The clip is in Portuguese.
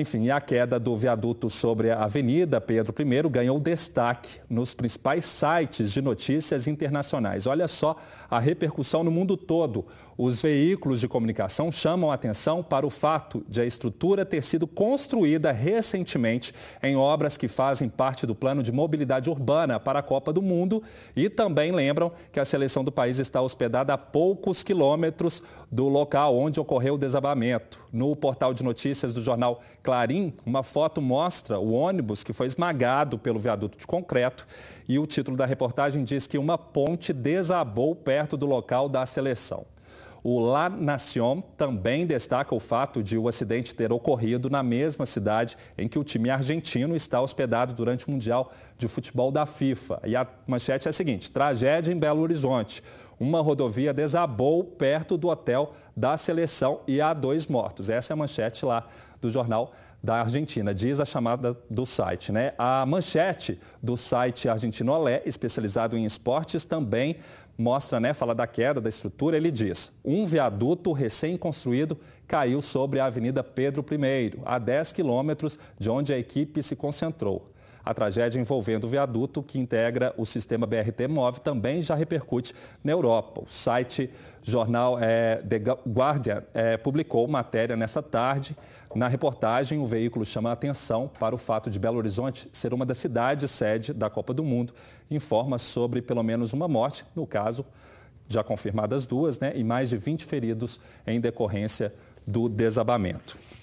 Enfim, a queda do viaduto sobre a Avenida Pedro I ganhou destaque nos principais sites de notícias internacionais. Olha só a repercussão no mundo todo. Os veículos de comunicação chamam a atenção para o fato de a estrutura ter sido construída recentemente em obras que fazem parte do plano de mobilidade urbana para a Copa do Mundo e também lembram que a seleção do país está hospedada a poucos quilômetros do local onde ocorreu o desabamento. No portal de notícias do jornal Clarim, uma foto mostra o ônibus que foi esmagado pelo viaduto de concreto e o título da reportagem diz que uma ponte desabou perto do local da seleção. O La Nación também destaca o fato de o acidente ter ocorrido na mesma cidade em que o time argentino está hospedado durante o Mundial de Futebol da FIFA. E a manchete é a seguinte: tragédia em Belo Horizonte uma rodovia desabou perto do hotel da seleção e há dois mortos. Essa é a manchete lá do jornal da Argentina, diz a chamada do site. Né? A manchete do site argentino Olé, especializado em esportes, também mostra, né, fala da queda da estrutura, ele diz, um viaduto recém-construído caiu sobre a Avenida Pedro I, a 10 quilômetros de onde a equipe se concentrou. A tragédia envolvendo o viaduto que integra o sistema brt Move também já repercute na Europa. O site jornal é, The Guardian é, publicou matéria nessa tarde. Na reportagem, o veículo chama a atenção para o fato de Belo Horizonte ser uma das cidades sede da Copa do Mundo. Informa sobre pelo menos uma morte, no caso, já confirmadas duas, né, e mais de 20 feridos em decorrência do desabamento.